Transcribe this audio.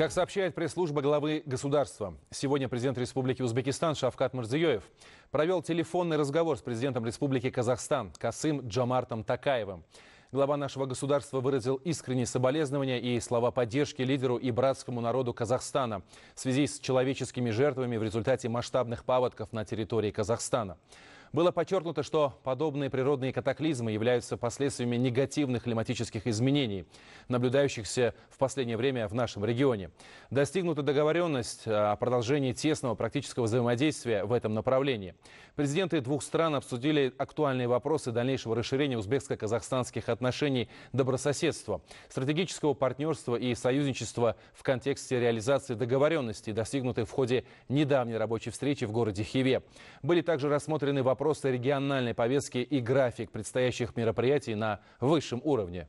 Как сообщает пресс-служба главы государства, сегодня президент Республики Узбекистан Шавкат Мирзиёев провел телефонный разговор с президентом Республики Казахстан Касым Джамартом Такаевым. Глава нашего государства выразил искренние соболезнования и слова поддержки лидеру и братскому народу Казахстана в связи с человеческими жертвами в результате масштабных паводков на территории Казахстана. Было подчеркнуто, что подобные природные катаклизмы являются последствиями негативных климатических изменений, наблюдающихся в последнее время в нашем регионе. Достигнута договоренность о продолжении тесного практического взаимодействия в этом направлении. Президенты двух стран обсудили актуальные вопросы дальнейшего расширения узбекско казахстанских отношений добрососедства, стратегического партнерства и союзничества в контексте реализации договоренностей, достигнутых в ходе недавней рабочей встречи в городе Хиве. Были также рассмотрены вопросы вопросы региональной повестки и график предстоящих мероприятий на высшем уровне.